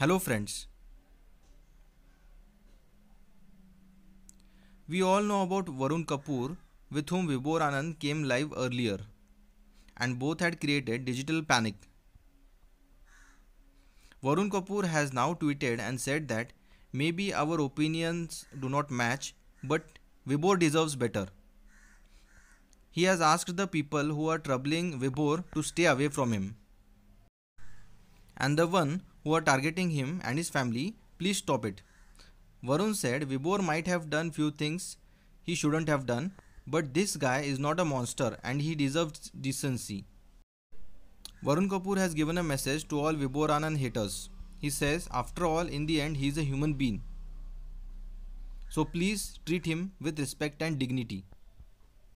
Hello friends. We all know about Varun Kapoor with whom Vibhor Anand came live earlier and both had created digital panic. Varun Kapoor has now tweeted and said that maybe our opinions do not match but Vibhor deserves better. He has asked the people who are troubling Vibhor to stay away from him. And the one who are targeting him and his family, please stop it. Varun said Vibor might have done few things he shouldn't have done, but this guy is not a monster and he deserves decency. Varun Kapoor has given a message to all Vibor Anand haters. He says, after all, in the end, he is a human being. So please treat him with respect and dignity.